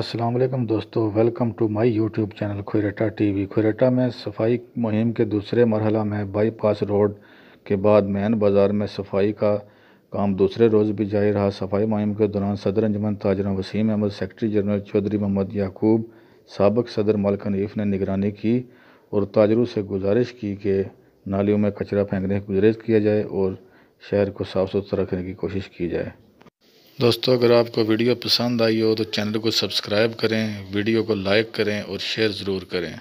अस्सलाम वालेकुम दोस्तों welcome to my YouTube channel Khureta TV Khureta में सफाई मुहिम के दूसरे मरहला में बाईपास रोड के बाद मैन बाज़ार में सफाई का काम दूसरे रोज़ भी जारी रहा सफाई मुहिम के दौरान सदर अंजमन ताजरा वसीम अहमद सेक्रटरी जनरल चौधरी मोहम्मद याकूब सबक सदर मलक हनीफ ने निगरानी की और ताजरों से गुजारिश की कि नालियों में कचरा फेंकने की गुजरेज किया जाए और शहर को साफ़ सुथरा रखने की कोशिश की जाए दोस्तों अगर आपको वीडियो पसंद आई हो तो चैनल को सब्सक्राइब करें वीडियो को लाइक करें और शेयर ज़रूर करें